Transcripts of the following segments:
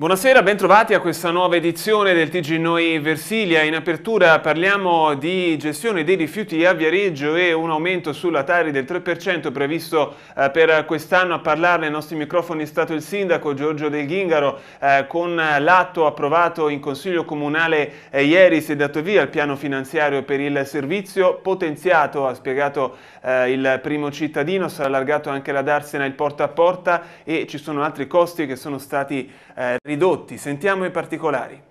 Buonasera, bentrovati a questa nuova edizione del TG Noi Versilia. In apertura parliamo di gestione dei rifiuti a Viareggio e un aumento sulla Tari del 3% previsto eh, per quest'anno. A parlarne ai nostri microfoni è stato il sindaco Giorgio Del Ghingaro eh, con l'atto approvato in Consiglio Comunale eh, ieri si è dato via il piano finanziario per il servizio potenziato, ha spiegato il primo cittadino, sarà allargato anche la darsena il porta a porta e ci sono altri costi che sono stati eh, ridotti. Sentiamo i particolari.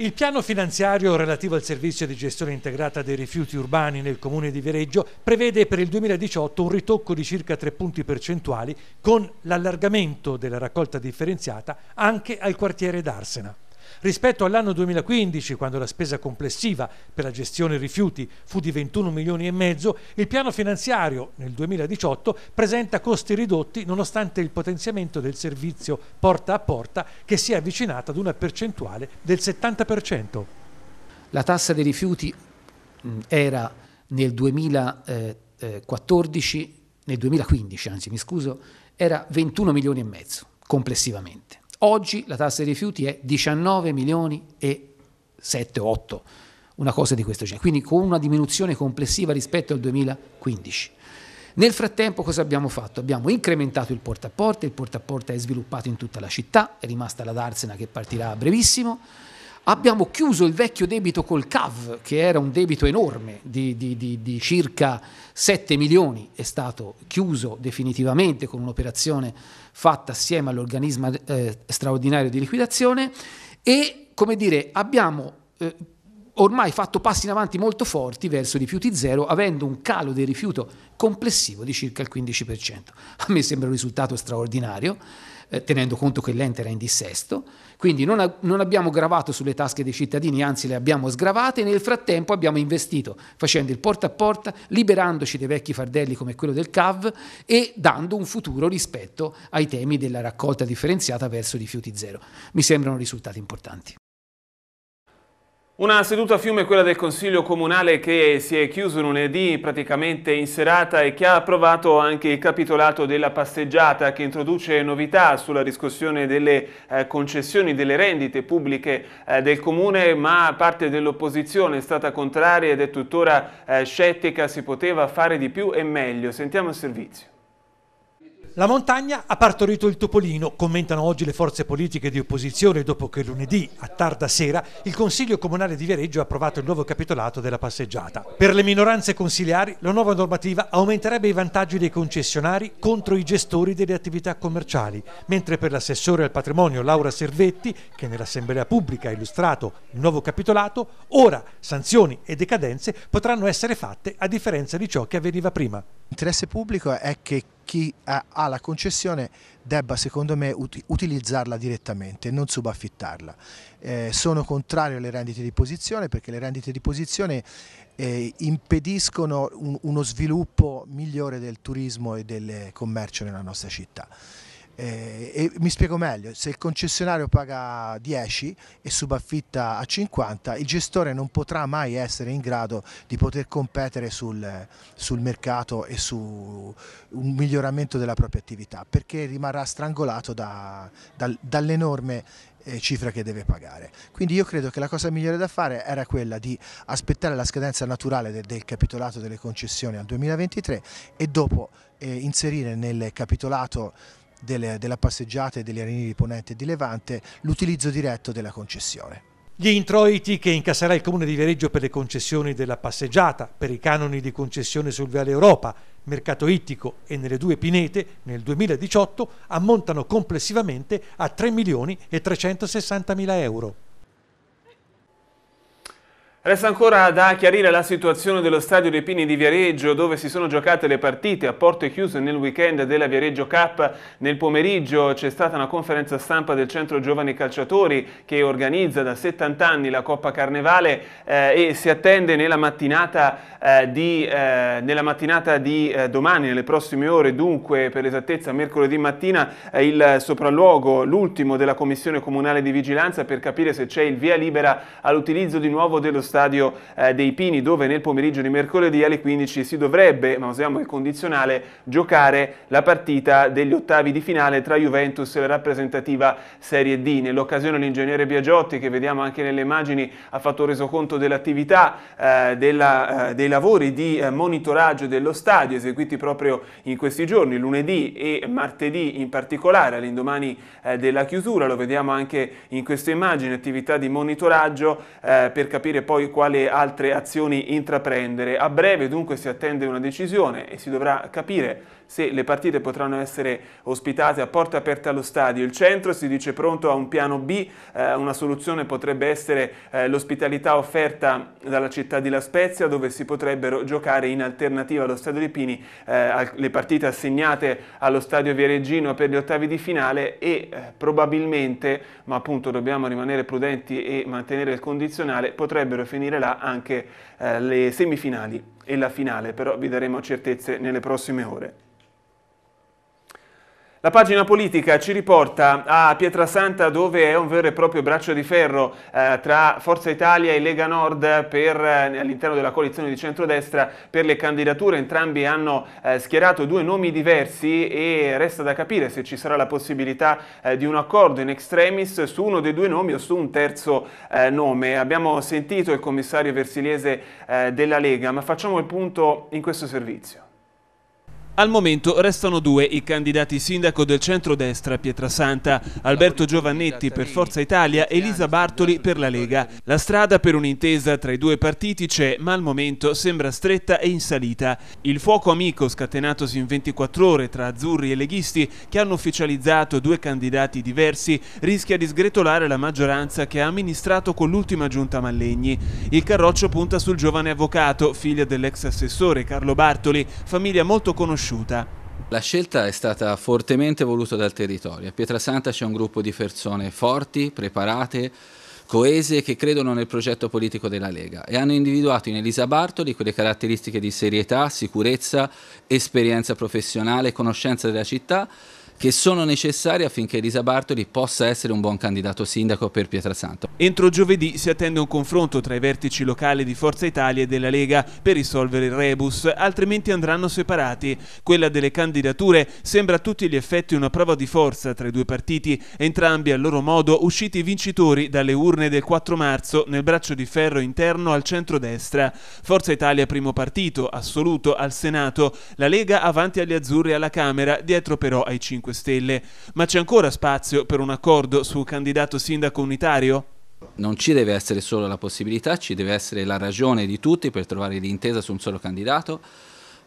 Il piano finanziario relativo al servizio di gestione integrata dei rifiuti urbani nel comune di Viareggio prevede per il 2018 un ritocco di circa 3 punti percentuali con l'allargamento della raccolta differenziata anche al quartiere d'Arsena rispetto all'anno 2015, quando la spesa complessiva per la gestione rifiuti fu di 21 milioni e mezzo, il piano finanziario nel 2018 presenta costi ridotti nonostante il potenziamento del servizio porta a porta che si è avvicinato ad una percentuale del 70%. La tassa dei rifiuti mm, era nel 2014, eh, eh, nel 2015 anzi mi scuso, era 21 milioni e mezzo complessivamente. Oggi la tassa dei rifiuti è 19 milioni e 7 8, una cosa di questo genere, quindi con una diminuzione complessiva rispetto al 2015. Nel frattempo cosa abbiamo fatto? Abbiamo incrementato il porta a porta, il porta a porta è sviluppato in tutta la città, è rimasta la Darsena che partirà a brevissimo, abbiamo chiuso il vecchio debito col CAV, che era un debito enorme di, di, di, di circa 7 milioni, è stato chiuso definitivamente con un'operazione fatta assieme all'organismo eh, straordinario di liquidazione e, come dire, abbiamo... Eh, ormai fatto passi in avanti molto forti verso rifiuti zero, avendo un calo del rifiuto complessivo di circa il 15%. A me sembra un risultato straordinario eh, tenendo conto che l'ente era in dissesto, quindi non, non abbiamo gravato sulle tasche dei cittadini, anzi le abbiamo sgravate e nel frattempo abbiamo investito facendo il porta a porta, liberandoci dei vecchi fardelli come quello del CAV e dando un futuro rispetto ai temi della raccolta differenziata verso rifiuti zero. Mi sembrano risultati importanti. Una seduta a fiume quella del Consiglio Comunale che si è chiuso lunedì praticamente in serata e che ha approvato anche il capitolato della passeggiata che introduce novità sulla discussione delle eh, concessioni, delle rendite pubbliche eh, del Comune ma parte dell'opposizione è stata contraria ed è tuttora eh, scettica, si poteva fare di più e meglio. Sentiamo il servizio. La montagna ha partorito il topolino, commentano oggi le forze politiche di opposizione dopo che lunedì, a tarda sera, il Consiglio Comunale di Viareggio ha approvato il nuovo capitolato della passeggiata. Per le minoranze consiliari, la nuova normativa aumenterebbe i vantaggi dei concessionari contro i gestori delle attività commerciali, mentre per l'assessore al patrimonio Laura Servetti, che nell'Assemblea pubblica ha illustrato il nuovo capitolato, ora sanzioni e decadenze potranno essere fatte a differenza di ciò che avveniva prima. L'interesse pubblico è che chi eh, ha la concessione debba secondo me utilizzarla direttamente, non subaffittarla. Eh, sono contrario alle rendite di posizione perché le rendite di posizione eh, impediscono un, uno sviluppo migliore del turismo e del commercio nella nostra città. Eh, e mi spiego meglio, se il concessionario paga 10 e subaffitta a 50, il gestore non potrà mai essere in grado di poter competere sul, sul mercato e su un miglioramento della propria attività, perché rimarrà strangolato da, da, dall'enorme eh, cifra che deve pagare. Quindi io credo che la cosa migliore da fare era quella di aspettare la scadenza naturale del, del capitolato delle concessioni al 2023 e dopo eh, inserire nel capitolato delle, della passeggiata e degli arenini di Ponente e di Levante l'utilizzo diretto della concessione. Gli introiti che incasserà il Comune di Viareggio per le concessioni della passeggiata, per i canoni di concessione sul Viale Europa, Mercato Ittico e nelle due pinete nel 2018 ammontano complessivamente a 3 milioni e 360 mila euro. Resta ancora da chiarire la situazione dello stadio dei Pini di Viareggio dove si sono giocate le partite a porte chiuse nel weekend della Viareggio Cup. Nel pomeriggio c'è stata una conferenza stampa del Centro Giovani Calciatori che organizza da 70 anni la Coppa Carnevale eh, e si attende nella mattinata eh, di, eh, nella mattinata di eh, domani, nelle prossime ore, dunque per esattezza mercoledì mattina, eh, il sopralluogo, l'ultimo della Commissione Comunale di Vigilanza per capire se c'è il via libera all'utilizzo di nuovo dello stadio stadio eh, dei Pini dove nel pomeriggio di mercoledì alle 15 si dovrebbe, ma usiamo il condizionale, giocare la partita degli ottavi di finale tra Juventus e la rappresentativa Serie D. Nell'occasione l'ingegnere Biagiotti che vediamo anche nelle immagini ha fatto resoconto dell'attività eh, della, eh, dei lavori di eh, monitoraggio dello stadio eseguiti proprio in questi giorni, lunedì e martedì in particolare all'indomani eh, della chiusura, lo vediamo anche in questa immagine, attività di monitoraggio eh, per capire poi poi quali altre azioni intraprendere. A breve dunque si attende una decisione e si dovrà capire se le partite potranno essere ospitate a porta aperta allo stadio. Il centro si dice pronto a un piano B, eh, una soluzione potrebbe essere eh, l'ospitalità offerta dalla città di La Spezia dove si potrebbero giocare in alternativa allo stadio di Pini eh, le partite assegnate allo stadio Viareggino per gli ottavi di finale e eh, probabilmente, ma appunto dobbiamo rimanere prudenti e mantenere il condizionale, potrebbero finire là anche eh, le semifinali e la finale, però vi daremo certezze nelle prossime ore. La pagina politica ci riporta a Pietrasanta dove è un vero e proprio braccio di ferro eh, tra Forza Italia e Lega Nord eh, all'interno della coalizione di centrodestra per le candidature. Entrambi hanno eh, schierato due nomi diversi e resta da capire se ci sarà la possibilità eh, di un accordo in extremis su uno dei due nomi o su un terzo eh, nome. Abbiamo sentito il commissario versiliese eh, della Lega, ma facciamo il punto in questo servizio. Al momento restano due i candidati sindaco del centrodestra a Pietrasanta, Alberto Giovannetti per Forza Italia e Elisa Bartoli per la Lega. La strada per un'intesa tra i due partiti c'è, ma al momento sembra stretta e in salita. Il fuoco amico scatenatosi in 24 ore tra azzurri e leghisti, che hanno ufficializzato due candidati diversi, rischia di sgretolare la maggioranza che ha amministrato con l'ultima giunta Mallegni. Il carroccio punta sul giovane avvocato, figlia dell'ex assessore Carlo Bartoli, famiglia molto conosciuta conosciuta. La scelta è stata fortemente voluta dal territorio. A Pietrasanta c'è un gruppo di persone forti, preparate, coese che credono nel progetto politico della Lega e hanno individuato in Elisa Bartoli quelle caratteristiche di serietà, sicurezza, esperienza professionale, conoscenza della città che sono necessarie affinché Elisa Bartoli possa essere un buon candidato sindaco per Pietrasanto. Entro giovedì si attende un confronto tra i vertici locali di Forza Italia e della Lega per risolvere il rebus, altrimenti andranno separati. Quella delle candidature sembra a tutti gli effetti una prova di forza tra i due partiti, entrambi a loro modo usciti vincitori dalle urne del 4 marzo nel braccio di ferro interno al centro-destra. Forza Italia primo partito, assoluto al Senato, la Lega avanti agli azzurri alla Camera, dietro però ai 5 5 Stelle, ma c'è ancora spazio per un accordo su candidato sindaco unitario? Non ci deve essere solo la possibilità, ci deve essere la ragione di tutti per trovare l'intesa su un solo candidato,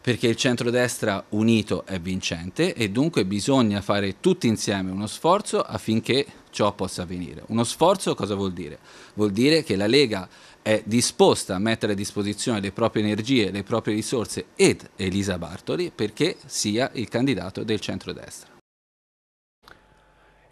perché il centrodestra unito è vincente e dunque bisogna fare tutti insieme uno sforzo affinché ciò possa avvenire. Uno sforzo cosa vuol dire? Vuol dire che la Lega è disposta a mettere a disposizione le proprie energie, le proprie risorse ed Elisa Bartoli perché sia il candidato del centrodestra.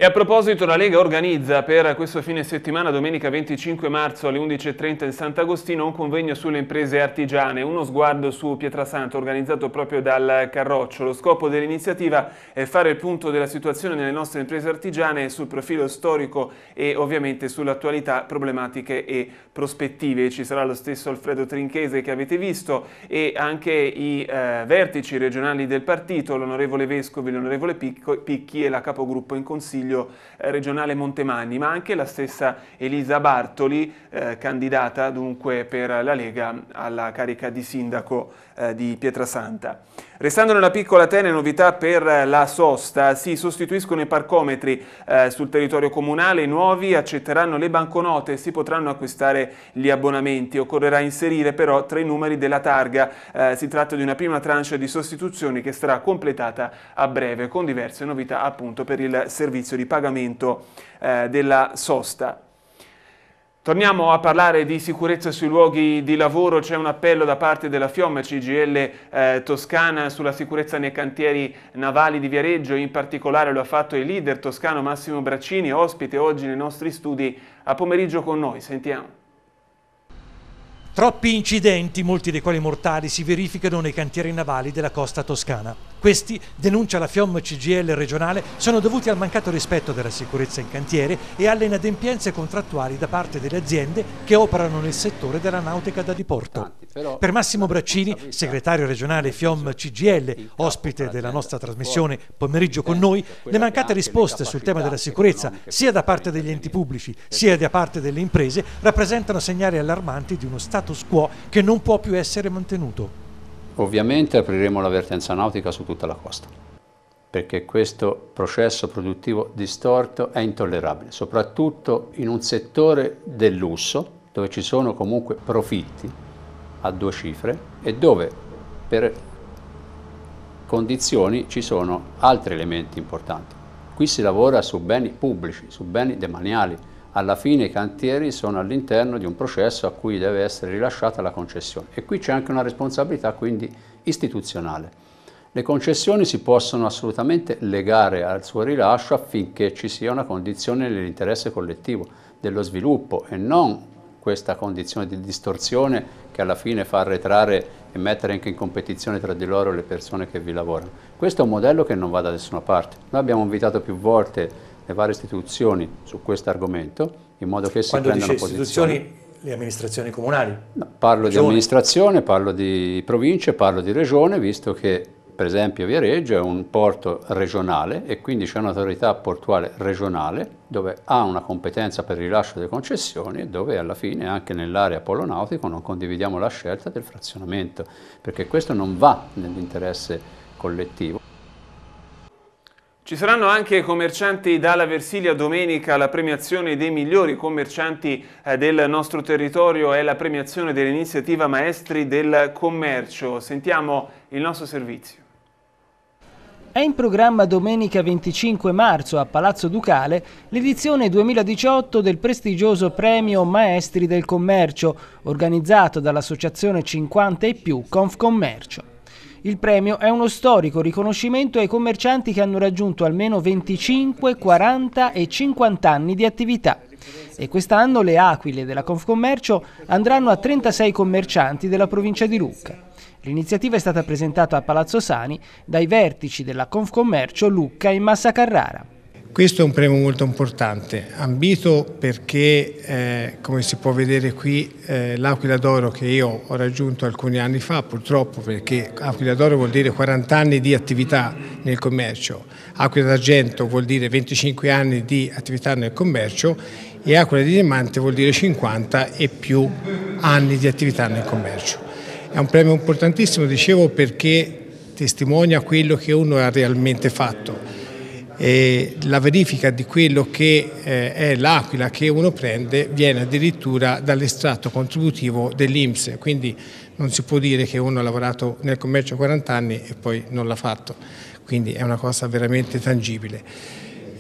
E a proposito, la Lega organizza per questo fine settimana, domenica 25 marzo alle 11.30 in Sant'Agostino, un convegno sulle imprese artigiane, uno sguardo su Pietrasanto organizzato proprio dal Carroccio. Lo scopo dell'iniziativa è fare il punto della situazione nelle nostre imprese artigiane sul profilo storico e ovviamente sull'attualità, problematiche e prospettive. Ci sarà lo stesso Alfredo Trinchese che avete visto e anche i eh, vertici regionali del partito, l'onorevole Vescovi, l'onorevole Picchi e la capogruppo in Consiglio Consiglio eh, regionale Montemagni, ma anche la stessa Elisa Bartoli, eh, candidata dunque per la Lega alla carica di sindaco eh, di Pietrasanta. Restando nella piccola Atene, novità per la sosta, si sostituiscono i parcometri eh, sul territorio comunale, i nuovi accetteranno le banconote e si potranno acquistare gli abbonamenti. Occorrerà inserire però tra i numeri della targa, eh, si tratta di una prima tranche di sostituzioni che sarà completata a breve con diverse novità appunto per il servizio di pagamento eh, della sosta. Torniamo a parlare di sicurezza sui luoghi di lavoro, c'è un appello da parte della FIOM CGL eh, Toscana sulla sicurezza nei cantieri navali di Viareggio, in particolare lo ha fatto il leader toscano Massimo Braccini, ospite oggi nei nostri studi a pomeriggio con noi, sentiamo. Troppi incidenti, molti dei quali mortali, si verificano nei cantieri navali della costa toscana. Questi, denuncia la FIOM CGL regionale, sono dovuti al mancato rispetto della sicurezza in cantiere e alle inadempienze contrattuali da parte delle aziende che operano nel settore della nautica da diporto. Per Massimo Braccini, segretario regionale FIOM CGL, ospite della nostra trasmissione pomeriggio con noi, le mancate risposte sul tema della sicurezza sia da parte degli enti pubblici sia da parte delle imprese rappresentano segnali allarmanti di uno status quo che non può più essere mantenuto. Ovviamente apriremo l'avvertenza nautica su tutta la costa, perché questo processo produttivo distorto è intollerabile, soprattutto in un settore del lusso, dove ci sono comunque profitti a due cifre e dove per condizioni ci sono altri elementi importanti. Qui si lavora su beni pubblici, su beni demaniali, alla fine i cantieri sono all'interno di un processo a cui deve essere rilasciata la concessione e qui c'è anche una responsabilità quindi istituzionale. Le concessioni si possono assolutamente legare al suo rilascio affinché ci sia una condizione nell'interesse collettivo, dello sviluppo e non questa condizione di distorsione che alla fine fa arretrare e mettere anche in competizione tra di loro le persone che vi lavorano. Questo è un modello che non va da nessuna parte. Noi abbiamo invitato più volte le varie istituzioni su questo argomento, in modo che si Quando prendano posizioni. Quando le amministrazioni comunali? No, parlo regione. di amministrazione, parlo di province, parlo di regione, visto che per esempio Viareggio è un porto regionale e quindi c'è un'autorità portuale regionale dove ha una competenza per il rilascio delle concessioni e dove alla fine anche nell'area polo nautico non condividiamo la scelta del frazionamento perché questo non va nell'interesse collettivo. Ci saranno anche commercianti dalla Versilia domenica, la premiazione dei migliori commercianti eh, del nostro territorio e la premiazione dell'iniziativa Maestri del Commercio. Sentiamo il nostro servizio. È in programma domenica 25 marzo a Palazzo Ducale l'edizione 2018 del prestigioso premio Maestri del Commercio, organizzato dall'associazione 50 e più Confcommercio. Il premio è uno storico riconoscimento ai commercianti che hanno raggiunto almeno 25, 40 e 50 anni di attività. E quest'anno le aquile della Confcommercio andranno a 36 commercianti della provincia di Lucca. L'iniziativa è stata presentata a Palazzo Sani dai vertici della Confcommercio Lucca in Massa Carrara. Questo è un premio molto importante, ambito perché, eh, come si può vedere qui, eh, l'Aquila d'Oro che io ho raggiunto alcuni anni fa, purtroppo perché Aquila d'Oro vuol dire 40 anni di attività nel commercio, Aquila d'Argento vuol dire 25 anni di attività nel commercio e Aquila di Diamante vuol dire 50 e più anni di attività nel commercio. È un premio importantissimo, dicevo, perché testimonia quello che uno ha realmente fatto e la verifica di quello che eh, è l'aquila che uno prende viene addirittura dall'estratto contributivo dell'Inps, quindi non si può dire che uno ha lavorato nel commercio 40 anni e poi non l'ha fatto, quindi è una cosa veramente tangibile.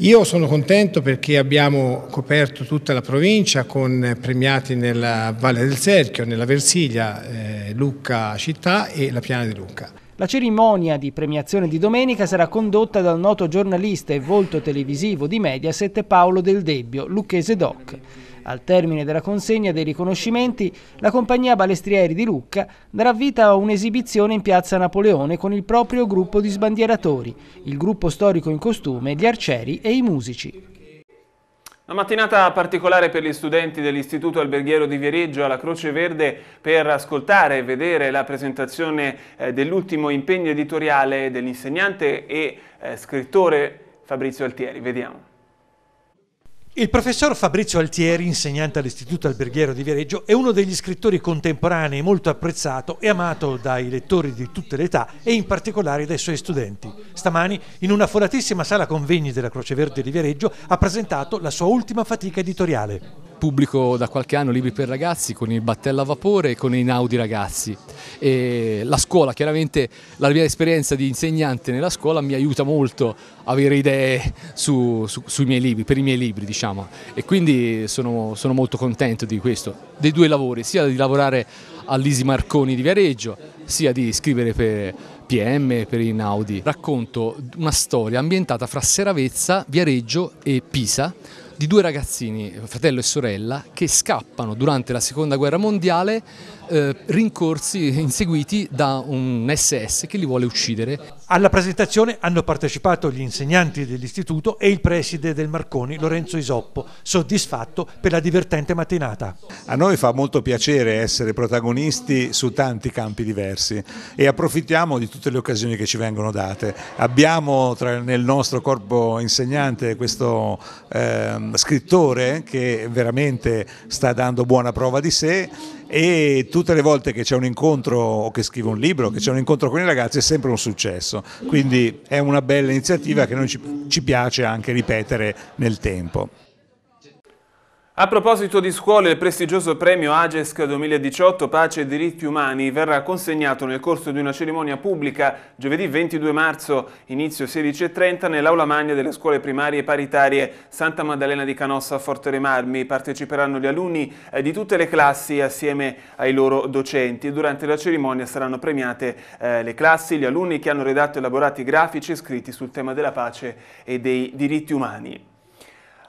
Io sono contento perché abbiamo coperto tutta la provincia con premiati nella Valle del Serchio, nella Versiglia, eh, Lucca città e la Piana di Lucca. La cerimonia di premiazione di domenica sarà condotta dal noto giornalista e volto televisivo di Mediaset Paolo Del Debbio, lucchese doc. Al termine della consegna dei riconoscimenti, la compagnia Balestrieri di Lucca darà vita a un'esibizione in piazza Napoleone con il proprio gruppo di sbandieratori, il gruppo storico in costume, gli arcieri e i musici. Una mattinata particolare per gli studenti dell'Istituto Alberghiero di Viareggio alla Croce Verde per ascoltare e vedere la presentazione eh, dell'ultimo impegno editoriale dell'insegnante e eh, scrittore Fabrizio Altieri. Vediamo. Il professor Fabrizio Altieri, insegnante all'Istituto Alberghiero di Viareggio, è uno degli scrittori contemporanei molto apprezzato e amato dai lettori di tutte le età e in particolare dai suoi studenti. Stamani, in una folatissima sala convegni della Croce Verde di Viareggio, ha presentato la sua ultima fatica editoriale pubblico da qualche anno Libri per ragazzi con il battello a vapore e con i Naudi ragazzi. E la scuola, chiaramente la mia esperienza di insegnante nella scuola mi aiuta molto a avere idee su, su, sui miei libri, per i miei libri diciamo e quindi sono, sono molto contento di questo, dei due lavori, sia di lavorare all'Isi Marconi di Viareggio sia di scrivere per PM, per i Naudi. Racconto una storia ambientata fra Seravezza, Viareggio e Pisa di due ragazzini, fratello e sorella, che scappano durante la seconda guerra mondiale eh, rincorsi, inseguiti da un SS che li vuole uccidere. Alla presentazione hanno partecipato gli insegnanti dell'istituto e il preside del Marconi, Lorenzo Isoppo, soddisfatto per la divertente mattinata. A noi fa molto piacere essere protagonisti su tanti campi diversi e approfittiamo di tutte le occasioni che ci vengono date. Abbiamo tra, nel nostro corpo insegnante questo eh, scrittore che veramente sta dando buona prova di sé e tutte le volte che c'è un incontro o che scrive un libro, che c'è un incontro con i ragazzi è sempre un successo. Quindi è una bella iniziativa che noi ci, ci piace anche ripetere nel tempo. A proposito di scuole, il prestigioso premio AGESC 2018 Pace e diritti umani verrà consegnato nel corso di una cerimonia pubblica giovedì 22 marzo, inizio 16.30, nell'aula magna delle scuole primarie paritarie Santa Maddalena di Canossa a Forte Remarmi. Parteciperanno gli alunni eh, di tutte le classi assieme ai loro docenti. Durante la cerimonia saranno premiate eh, le classi, gli alunni che hanno redatto e elaborato i grafici scritti sul tema della pace e dei diritti umani.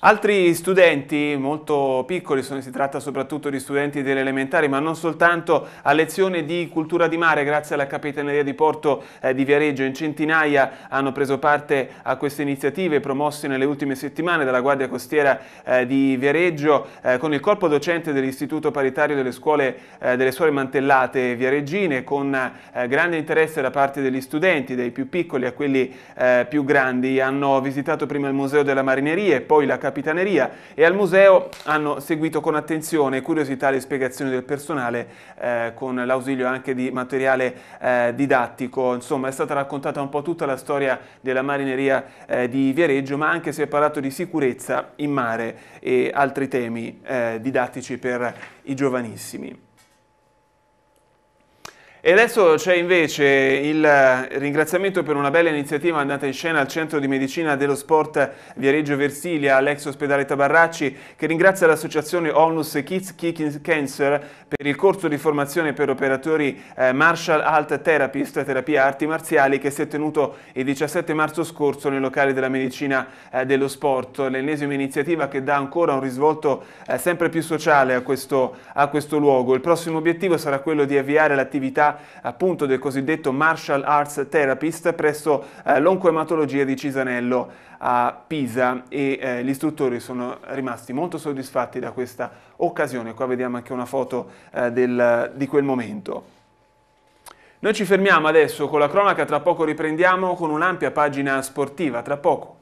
Altri studenti molto piccoli, sono, si tratta soprattutto di studenti delle elementari, ma non soltanto a lezione di cultura di mare, grazie alla Capitaneria di Porto eh, di Viareggio, in centinaia hanno preso parte a queste iniziative promosse nelle ultime settimane dalla Guardia Costiera eh, di Viareggio eh, con il corpo docente dell'Istituto Paritario delle Scuole eh, delle Suore Mantellate Viareggine, con eh, grande interesse da parte degli studenti, dai più piccoli a quelli eh, più grandi. Hanno visitato prima il Museo della Marineria e poi la Capitaneria Capitaneria e al museo hanno seguito con attenzione e curiosità le spiegazioni del personale eh, con l'ausilio anche di materiale eh, didattico. Insomma è stata raccontata un po' tutta la storia della marineria eh, di Viareggio ma anche si è parlato di sicurezza in mare e altri temi eh, didattici per i giovanissimi. E adesso c'è invece il ringraziamento per una bella iniziativa andata in scena al Centro di Medicina dello Sport Viareggio Versilia, all'ex ospedale Tabarracci, che ringrazia l'associazione Onus Kids Kicking Cancer per il corso di formazione per operatori eh, Martial Alt Therapist, terapia arti marziali, che si è tenuto il 17 marzo scorso nel locale della medicina eh, dello sport. L'ennesima iniziativa che dà ancora un risvolto eh, sempre più sociale a questo, a questo luogo. Il prossimo obiettivo sarà quello di avviare l'attività appunto del cosiddetto martial arts therapist presso eh, l'oncoematologia di Cisanello a Pisa e eh, gli istruttori sono rimasti molto soddisfatti da questa occasione. Qua vediamo anche una foto eh, del, di quel momento. Noi ci fermiamo adesso con la cronaca, tra poco riprendiamo con un'ampia pagina sportiva, tra poco.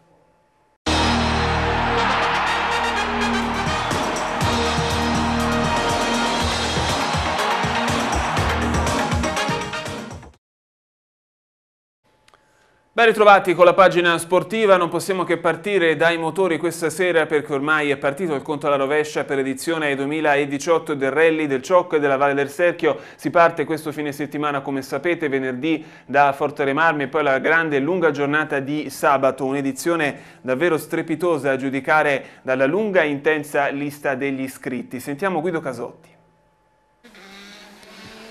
Ben ritrovati con la pagina sportiva, non possiamo che partire dai motori questa sera perché ormai è partito il conto alla rovescia per edizione 2018 del rally del Ciocco e della Valle del Serchio. Si parte questo fine settimana come sapete, venerdì da Forte Remarmi e poi la grande e lunga giornata di sabato, un'edizione davvero strepitosa a giudicare dalla lunga e intensa lista degli iscritti. Sentiamo Guido Casotti.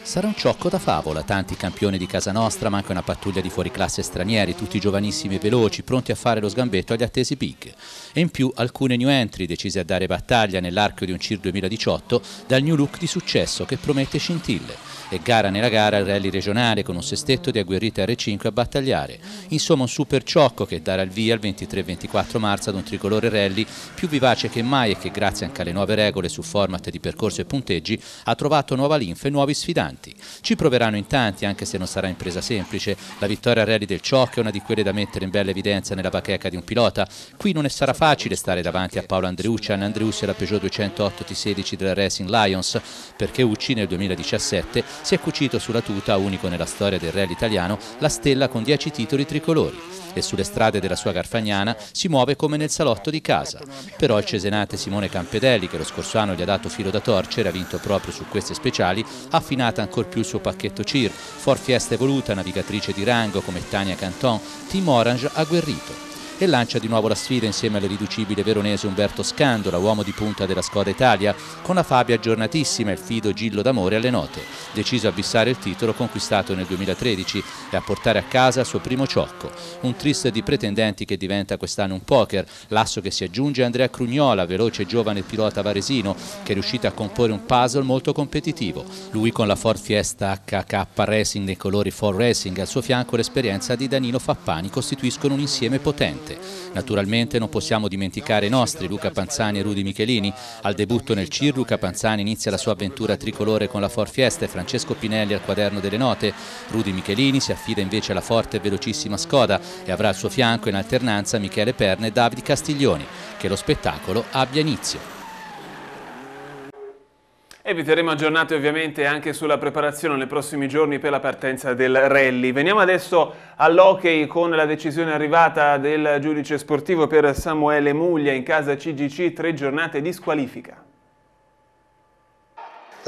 Sarà un ciocco da favola, tanti campioni di casa nostra, ma anche una pattuglia di fuoriclasse stranieri, tutti giovanissimi e veloci, pronti a fare lo sgambetto agli attesi big. E in più alcune new entry decise a dare battaglia nell'arco di un CIR 2018 dal new look di successo che promette scintille. E gara nella gara il rally regionale con un sestetto di agguerrita R5 a battagliare. Insomma un super ciocco che darà il via il 23-24 marzo ad un tricolore rally più vivace che mai e che grazie anche alle nuove regole su format di percorso e punteggi ha trovato nuova linfa e nuovi sfidanti tanti. Ci proveranno in tanti, anche se non sarà impresa semplice. La vittoria rally del Ciocca è una di quelle da mettere in bella evidenza nella bacheca di un pilota. Qui non sarà facile stare davanti a Paolo Andreucci, Anna Andreucci e la Peugeot 208 T16 della Racing Lions, perché Ucci nel 2017 si è cucito sulla tuta, unico nella storia del rally italiano, la stella con 10 titoli tricolori e sulle strade della sua Garfagnana si muove come nel salotto di casa. Però il cesenate Simone Campedelli, che lo scorso anno gli ha dato filo da torcere, ha vinto proprio su queste speciali, ha affinato ancora ancor più il suo pacchetto CIR. Fort Fiesta evoluta, navigatrice di rango come Tania Canton, Team Orange agguerrito e lancia di nuovo la sfida insieme all'irriducibile veronese Umberto Scandola, uomo di punta della squadra Italia, con la Fabia aggiornatissima e il fido Gillo d'Amore alle note, deciso a bissare il titolo conquistato nel 2013 e a portare a casa il suo primo ciocco. Un trist di pretendenti che diventa quest'anno un poker, l'asso che si aggiunge Andrea Crugnola, veloce e giovane pilota varesino, che è riuscito a comporre un puzzle molto competitivo. Lui con la Ford Fiesta HK Racing nei colori Ford Racing, al suo fianco l'esperienza di Danilo Fappani costituiscono un insieme potente presente. Naturalmente non possiamo dimenticare i nostri, Luca Panzani e Rudy Michelini. Al debutto nel CIR Luca Panzani inizia la sua avventura tricolore con la e Francesco Pinelli al quaderno delle note. Rudy Michelini si affida invece alla forte e velocissima Skoda e avrà al suo fianco in alternanza Michele Perne e Davide Castiglioni. Che lo spettacolo abbia inizio. E vi terremo aggiornati ovviamente anche sulla preparazione nei prossimi giorni per la partenza del rally. Veniamo adesso all'hockey con la decisione arrivata del giudice sportivo per Samuele Muglia in casa CGC, tre giornate di squalifica.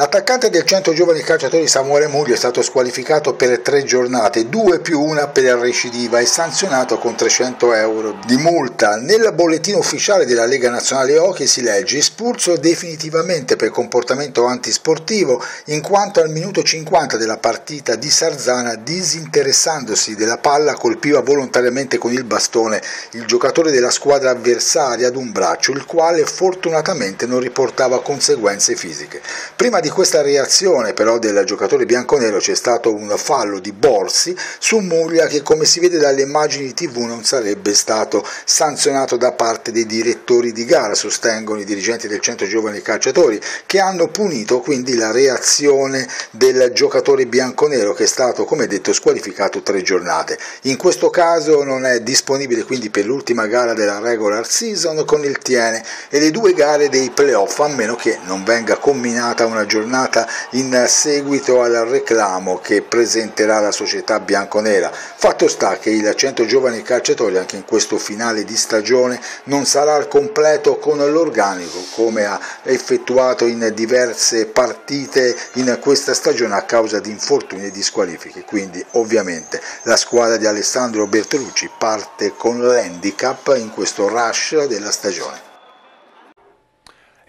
L'attaccante del centro giovani calciatori Samuele Muglio è stato squalificato per tre giornate, due più una per recidiva e sanzionato con 300 euro di multa. Nel bollettino ufficiale della Lega Nazionale Hockey si legge espulso definitivamente per comportamento antisportivo in quanto al minuto 50 della partita di Sarzana disinteressandosi della palla colpiva volontariamente con il bastone il giocatore della squadra avversaria ad un braccio il quale fortunatamente non riportava conseguenze fisiche. Prima di di questa reazione però del giocatore bianconero c'è stato un fallo di Borsi su Muglia che come si vede dalle immagini tv non sarebbe stato sanzionato da parte dei direttori di gara, sostengono i dirigenti del centro giovani calciatori, che hanno punito quindi la reazione del giocatore bianconero che è stato come detto squalificato tre giornate. In questo caso non è disponibile quindi per l'ultima gara della regular season con il Tiene e le due gare dei playoff a meno che non venga combinata una giornata in seguito al reclamo che presenterà la società bianconera. Fatto sta che il 100 giovani calciatori anche in questo finale di stagione non sarà al completo con l'organico come ha effettuato in diverse partite in questa stagione a causa di infortuni e di squalifiche. Quindi ovviamente la squadra di Alessandro Bertolucci parte con l'handicap in questo rush della stagione.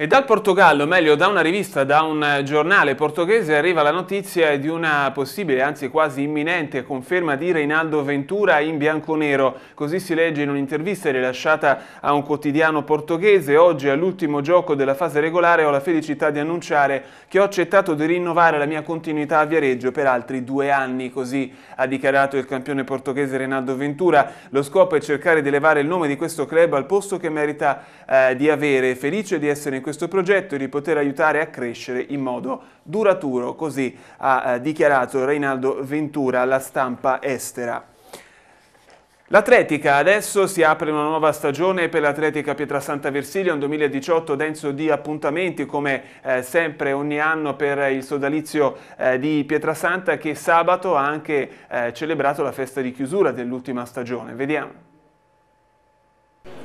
E dal Portogallo, meglio da una rivista, da un eh, giornale portoghese, arriva la notizia di una possibile, anzi quasi imminente, conferma di Reinaldo Ventura in bianconero. Così si legge in un'intervista rilasciata a un quotidiano portoghese. Oggi, all'ultimo gioco della fase regolare, ho la felicità di annunciare che ho accettato di rinnovare la mia continuità a Viareggio per altri due anni. Così ha dichiarato il campione portoghese Reinaldo Ventura. Lo scopo è cercare di elevare il nome di questo club al posto che merita eh, di avere. Felice di essere in questo questo progetto e di poter aiutare a crescere in modo duraturo, così ha eh, dichiarato Reinaldo Ventura alla stampa estera. L'atletica, adesso si apre una nuova stagione per l'atletica Pietrasanta Versilia, un 2018 denso di appuntamenti come eh, sempre ogni anno per il sodalizio eh, di Pietrasanta che sabato ha anche eh, celebrato la festa di chiusura dell'ultima stagione. Vediamo.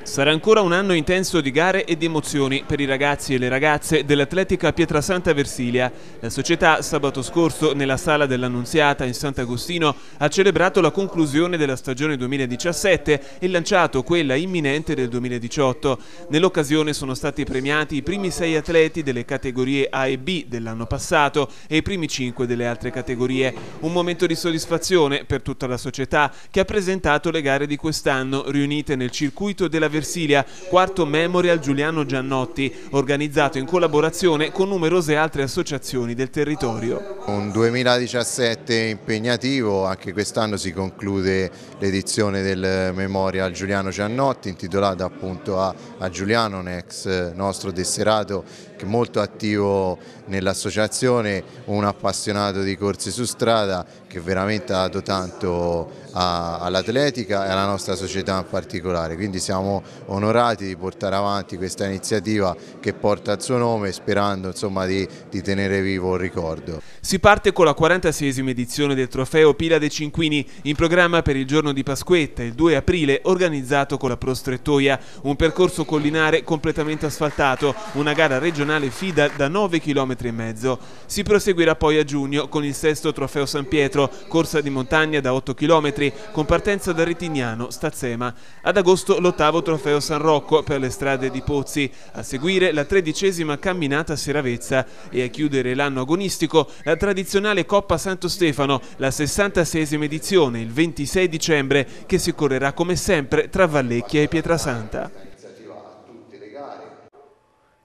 Sarà ancora un anno intenso di gare e di emozioni per i ragazzi e le ragazze dell'Atletica Pietrasanta Versilia. La società sabato scorso nella sala dell'Annunziata in Sant'Agostino ha celebrato la conclusione della stagione 2017 e lanciato quella imminente del 2018. Nell'occasione sono stati premiati i primi sei atleti delle categorie A e B dell'anno passato e i primi cinque delle altre categorie. Un momento di soddisfazione per tutta la società che ha presentato le gare di quest'anno riunite nel circuito Municipio della Versilia, quarto Memorial Giuliano Giannotti, organizzato in collaborazione con numerose altre associazioni del territorio. Un 2017 impegnativo, anche quest'anno si conclude l'edizione del Memorial Giuliano Giannotti, intitolata appunto a, a Giuliano, un ex eh, nostro tesserato molto attivo nell'associazione, un appassionato di corsi su strada che veramente ha dato tanto all'atletica e alla nostra società in particolare. Quindi siamo onorati di portare avanti questa iniziativa che porta il suo nome sperando insomma, di, di, tenere vivo il ricordo. Si parte con la 46esima edizione del trofeo Pila dei Cinquini in programma per il giorno di Pasquetta, il 2 aprile, organizzato con la Prostrettoia, un percorso collinare completamente asfaltato, una gara regionale regionale FIDA da 9 km e mezzo. Si proseguirà poi a giugno con il sesto trofeo San Pietro, corsa di montagna da 8 km, con partenza da Retignano, Stazzema. Ad agosto l'ottavo trofeo San Rocco per le strade di Pozzi, a seguire la tredicesima camminata a Seravezza e a chiudere l'anno agonistico la tradizionale Coppa Santo Stefano, la 66esima edizione, il 26 dicembre, che si correrà come sempre tra Vallecchia e Pietrasanta.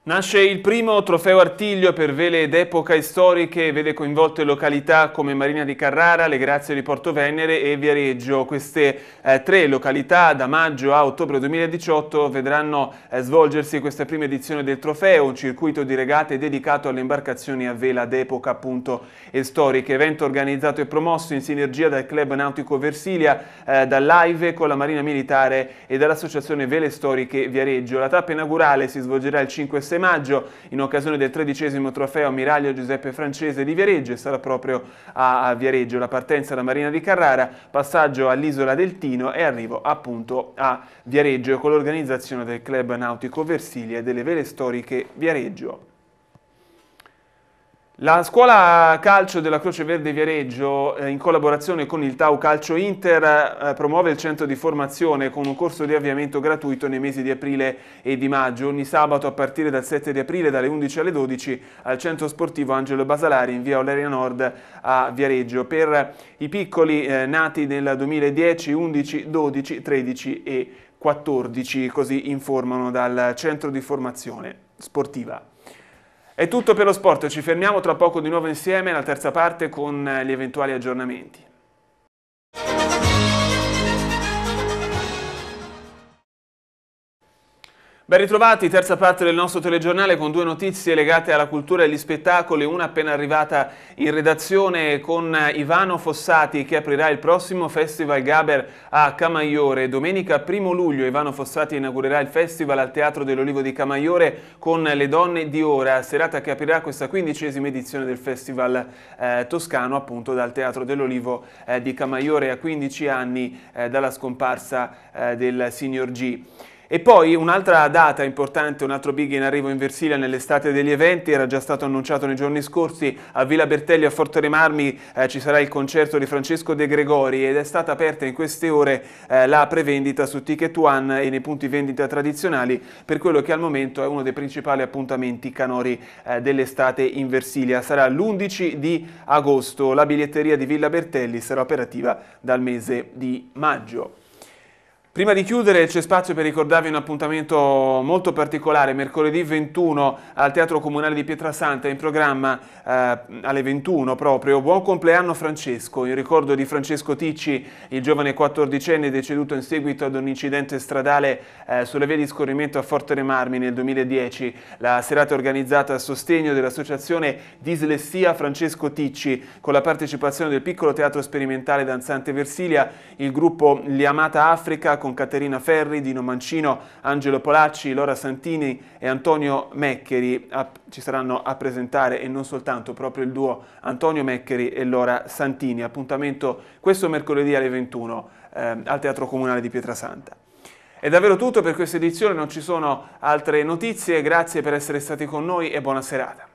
Nasce il primo trofeo Artiglio per vele d'epoca e storiche, vede coinvolte località come Marina di Carrara, Le Grazie di Porto Venere e Viareggio. Queste eh, tre località da maggio a ottobre 2018 vedranno eh, svolgersi questa prima edizione del trofeo, un circuito di regate dedicato alle imbarcazioni a vela d'epoca appunto e storiche. Evento organizzato e promosso in sinergia dal Club Nautico Versilia, eh, dall'AIVE con la Marina Militare e dall'Associazione Vele Storiche Viareggio. La tappa inaugurale si svolgerà il 5 e 6 maggio in occasione del tredicesimo trofeo ammiraglio Giuseppe Francese di Viareggio e sarà proprio a Viareggio la partenza da Marina di Carrara, passaggio all'isola del Tino e arrivo appunto a Viareggio con l'organizzazione del club nautico Versilia e delle vele storiche Viareggio. La scuola calcio della Croce Verde Viareggio, eh, in collaborazione con il Tau Calcio Inter, eh, promuove il centro di formazione con un corso di avviamento gratuito nei mesi di aprile e di maggio. Ogni sabato, a partire dal 7 di aprile, dalle 11 alle 12, al centro sportivo Angelo Basalari in via Oleria Nord a Viareggio. Per i piccoli eh, nati nel 2010, 11, 12, 13 e 14, così informano dal centro di formazione sportiva. È tutto per lo sport, ci fermiamo tra poco di nuovo insieme alla terza parte con eh, gli eventuali aggiornamenti. Ben ritrovati, terza parte del nostro telegiornale con due notizie legate alla cultura e agli spettacoli, una appena arrivata in redazione con Ivano Fossati che aprirà il prossimo Festival Gaber a Camaiore. Domenica 1 luglio Ivano Fossati inaugurerà il festival al Teatro dell'Olivo di Camaiore con Le Donne di Ora, serata che aprirà questa quindicesima edizione del Festival eh, Toscano appunto dal Teatro dell'Olivo eh, di Camaiore a 15 anni eh, dalla scomparsa eh, del signor G. E poi un'altra data importante, un altro big in arrivo in Versilia nell'estate degli eventi, era già stato annunciato nei giorni scorsi a Villa Bertelli a Forte Remarmi eh, ci sarà il concerto di Francesco De Gregori ed è stata aperta in queste ore eh, la prevendita su Ticket One e nei punti vendita tradizionali per quello che al momento è uno dei principali appuntamenti canori eh, dell'estate in Versilia. Sarà l'11 di agosto, la biglietteria di Villa Bertelli sarà operativa dal mese di maggio. Prima di chiudere c'è spazio per ricordarvi un appuntamento molto particolare, mercoledì 21 al Teatro Comunale di Pietrasanta, in programma eh, alle 21 proprio, Buon compleanno Francesco, in ricordo di Francesco Ticci, il giovane 14enne deceduto in seguito ad un incidente stradale eh, sulla via di scorrimento a Forte Remarmi nel 2010. La serata è organizzata a sostegno dell'associazione Dislessia Francesco Ticci, con la partecipazione del piccolo teatro sperimentale Danzante Versilia, il gruppo Liamata Africa, con Caterina Ferri, Dino Mancino, Angelo Polacci, Laura Santini e Antonio Meccheri a, ci saranno a presentare e non soltanto proprio il duo Antonio Meccheri e Laura Santini. Appuntamento questo mercoledì alle 21 eh, al Teatro Comunale di Pietrasanta. È davvero tutto per questa edizione, non ci sono altre notizie, grazie per essere stati con noi e buona serata.